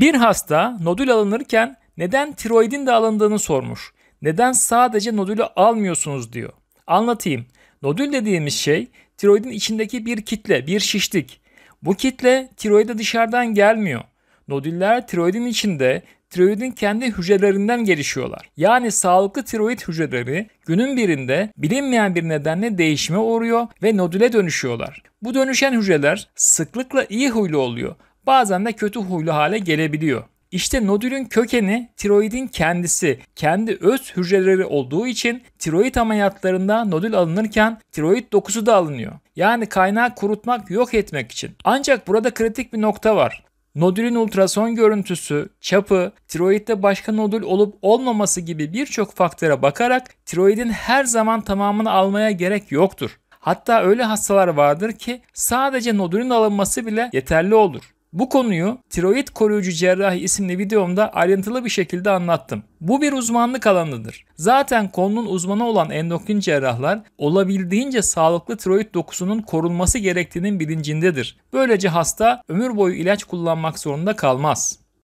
Bir hasta nodül alınırken neden tiroidin de alındığını sormuş. Neden sadece nodülü almıyorsunuz diyor. Anlatayım. Nodül dediğimiz şey tiroidin içindeki bir kitle, bir şişlik. Bu kitle tiroide dışarıdan gelmiyor. Nodüller tiroidin içinde tiroidin kendi hücrelerinden gelişiyorlar. Yani sağlıklı tiroid hücreleri günün birinde bilinmeyen bir nedenle değişime uğruyor ve nodüle dönüşüyorlar. Bu dönüşen hücreler sıklıkla iyi huylu oluyor bazen de kötü huylu hale gelebiliyor. İşte nodülün kökeni tiroidin kendisi, kendi öz hücreleri olduğu için tiroid ameliyatlarında nodül alınırken tiroid dokusu da alınıyor. Yani kaynağı kurutmak, yok etmek için. Ancak burada kritik bir nokta var. Nodülün ultrason görüntüsü, çapı, tiroidde başka nodül olup olmaması gibi birçok faktöre bakarak tiroidin her zaman tamamını almaya gerek yoktur. Hatta öyle hastalar vardır ki sadece nodülün alınması bile yeterli olur. Bu konuyu tiroid koruyucu cerrahi isimli videomda ayrıntılı bir şekilde anlattım. Bu bir uzmanlık alanıdır. Zaten konunun uzmanı olan endokrin cerrahlar olabildiğince sağlıklı tiroid dokusunun korunması gerektiğinin bilincindedir. Böylece hasta ömür boyu ilaç kullanmak zorunda kalmaz.